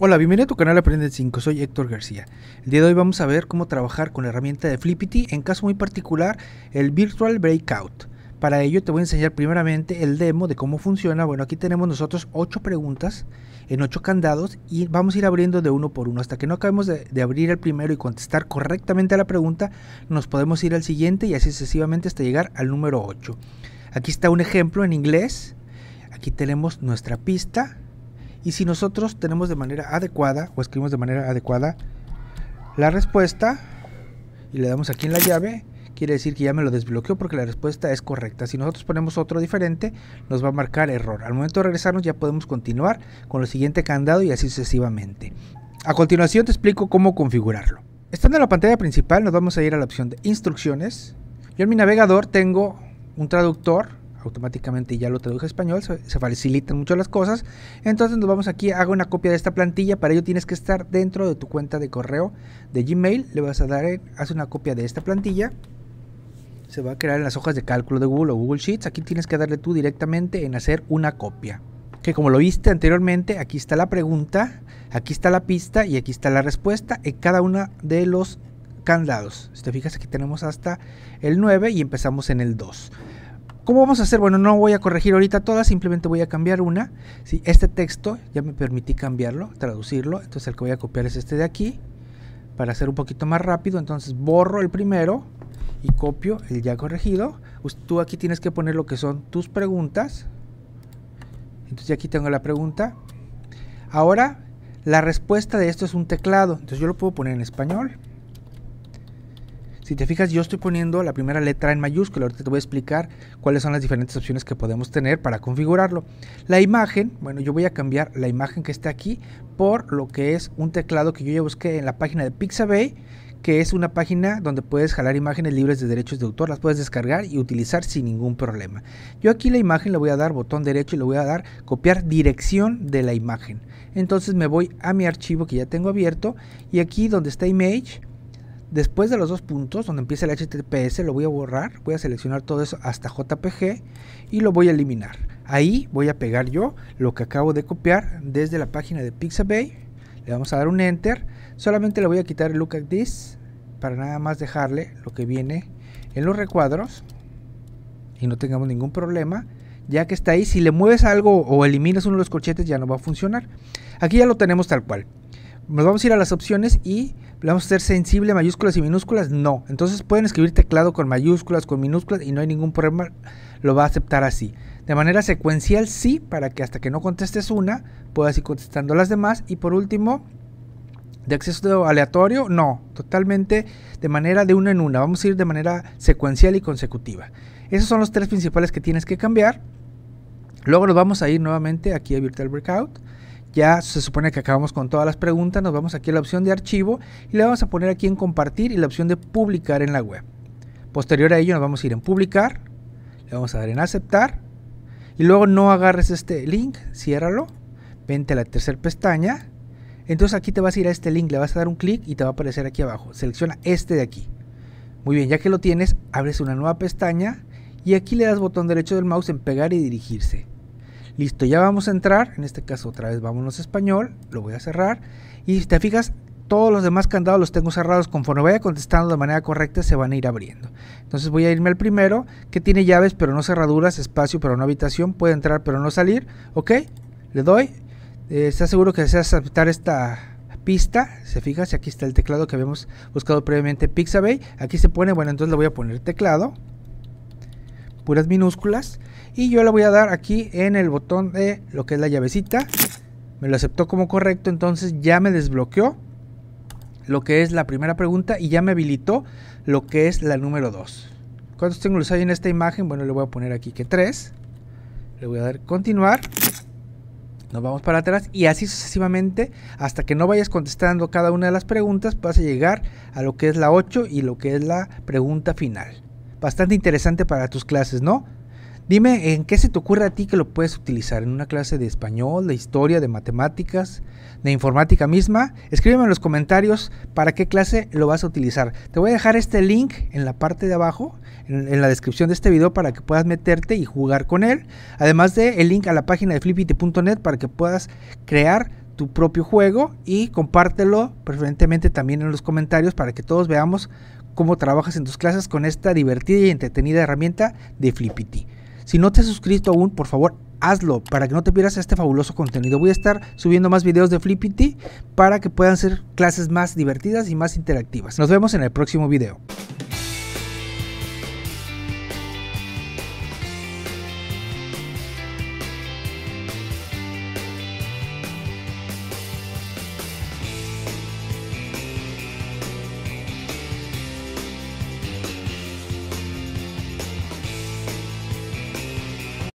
Hola, bienvenido a tu canal Aprende 5, soy Héctor García. El día de hoy vamos a ver cómo trabajar con la herramienta de Flippity, en caso muy particular, el Virtual Breakout. Para ello te voy a enseñar primeramente el demo de cómo funciona. Bueno, aquí tenemos nosotros 8 preguntas en 8 candados y vamos a ir abriendo de uno por uno. Hasta que no acabemos de, de abrir el primero y contestar correctamente a la pregunta, nos podemos ir al siguiente y así sucesivamente hasta llegar al número 8. Aquí está un ejemplo en inglés. Aquí tenemos nuestra pista y si nosotros tenemos de manera adecuada o escribimos de manera adecuada la respuesta y le damos aquí en la llave, quiere decir que ya me lo desbloqueó porque la respuesta es correcta. Si nosotros ponemos otro diferente, nos va a marcar error. Al momento de regresarnos ya podemos continuar con el siguiente candado y así sucesivamente. A continuación te explico cómo configurarlo. Estando en la pantalla principal nos vamos a ir a la opción de instrucciones. Yo en mi navegador tengo un traductor automáticamente ya lo tradujo a español, se, facilitan mucho las cosas. Entonces nos vamos aquí, hago una copia de esta plantilla, para ello tienes que estar dentro de tu cuenta de correo de Gmail, le vas a dar, hacer una copia de esta plantilla, se va a crear en las hojas de cálculo de Google o Google Sheets, aquí tienes que darle tú directamente en hacer una copia. Que como lo viste anteriormente, aquí está la pregunta, aquí está la pista y aquí está la respuesta en cada uno de los candados. Si te fijas, aquí tenemos hasta el 9 y empezamos en el 2. ¿Cómo vamos a hacer? Bueno, no voy a corregir ahorita todas, simplemente voy a cambiar una. Este texto ya me permití cambiarlo, traducirlo. Entonces el que voy a copiar es este de aquí. Para hacer un poquito más rápido, entonces borro el primero y copio el ya corregido. Tú aquí tienes que poner lo que son tus preguntas. Entonces aquí tengo la pregunta. Ahora, la respuesta de esto es un teclado. Entonces yo lo puedo poner en español. Si te fijas, yo estoy poniendo la primera letra en mayúscula. Ahorita te voy a explicar cuáles son las diferentes opciones que podemos tener para configurarlo. La imagen, bueno, yo voy a cambiar la imagen que está aquí por lo que es un teclado que yo ya busqué en la página de Pixabay que es una página donde puedes jalar imágenes libres de derechos de autor, las puedes descargar y utilizar sin ningún problema. Yo aquí la imagen le voy a dar botón derecho y le voy a dar copiar dirección de la imagen. Entonces me voy a mi archivo que ya tengo abierto y aquí donde está image Después de los dos puntos, donde empieza el HTTPS, lo voy a borrar, voy a seleccionar todo eso hasta JPG y lo voy a eliminar. Ahí voy a pegar yo lo que acabo de copiar desde la página de Pixabay. Le vamos a dar un Enter. Solamente le voy a quitar el Look at This para nada más dejarle lo que viene en los recuadros y no tengamos ningún problema ya que está ahí. Si le mueves algo o eliminas uno de los corchetes ya no va a funcionar. Aquí ya lo tenemos tal cual nos vamos a ir a las opciones y vamos a ser sensible mayúsculas y minúsculas. No. Entonces pueden escribir teclado con mayúsculas, con minúsculas y no hay ningún problema. Lo va a aceptar así. De manera secuencial sí, para que hasta que no contestes una, puedas ir contestando las demás. Y por último, de acceso aleatorio, no. Totalmente de manera de una en una. Vamos a ir de manera secuencial y consecutiva. Esos son los tres principales que tienes que cambiar. Luego nos vamos a ir nuevamente aquí a Virtual Breakout ya se supone que acabamos con todas las preguntas, nos vamos aquí a la opción de archivo y le vamos a poner aquí en compartir y la opción de publicar en la web. Posterior a ello nos vamos a ir en publicar, le vamos a dar en aceptar y luego no agarres este link, ciérralo, vente a la tercera pestaña. Entonces aquí te vas a ir a este link, le vas a dar un clic y te va a aparecer aquí abajo. Selecciona este de aquí. Muy bien, ya que lo tienes, abres una nueva pestaña y aquí le das botón derecho del mouse en pegar y dirigirse. Listo, ya vamos a entrar. En este caso otra vez vámonos a español. Lo voy a cerrar. Y si te fijas, todos los demás candados los tengo cerrados. Conforme vaya contestando de manera correcta, se van a ir abriendo. Entonces voy a irme al primero, que tiene llaves pero no cerraduras, espacio para una habitación. Puede entrar pero no salir. Ok, le doy. Eh, ¿Estás seguro que deseas aceptar esta pista, se fija, fijas, aquí está el teclado que habíamos buscado previamente Pixabay, aquí se pone, bueno, entonces le voy a poner teclado, puras minúsculas, y yo le voy a dar aquí en el botón de lo que es la llavecita. Me lo aceptó como correcto, entonces ya me desbloqueó lo que es la primera pregunta y ya me habilitó lo que es la número 2. ¿Cuántos tengo los hay en esta imagen? Bueno, le voy a poner aquí que 3. Le voy a dar continuar. Nos vamos para atrás y así sucesivamente hasta que no vayas contestando cada una de las preguntas vas a llegar a lo que es la 8 y lo que es la pregunta final. Bastante interesante para tus clases, ¿no? Dime, ¿en qué se te ocurre a ti que lo puedes utilizar? ¿En una clase de español, de historia, de matemáticas, de informática misma? Escríbeme en los comentarios para qué clase lo vas a utilizar. Te voy a dejar este link en la parte de abajo, en, la descripción de este video, para que puedas meterte y jugar con él. Además de el link a la página de flipity.net para que puedas crear tu propio juego y compártelo preferentemente también en los comentarios para que todos veamos cómo trabajas en tus clases con esta divertida y entretenida herramienta de Flippity. Si no te has suscrito aún, por favor, hazlo para que no te pierdas este fabuloso contenido. Voy a estar subiendo más videos de Flippity para que puedan ser clases más divertidas y más interactivas. Nos vemos en el próximo video.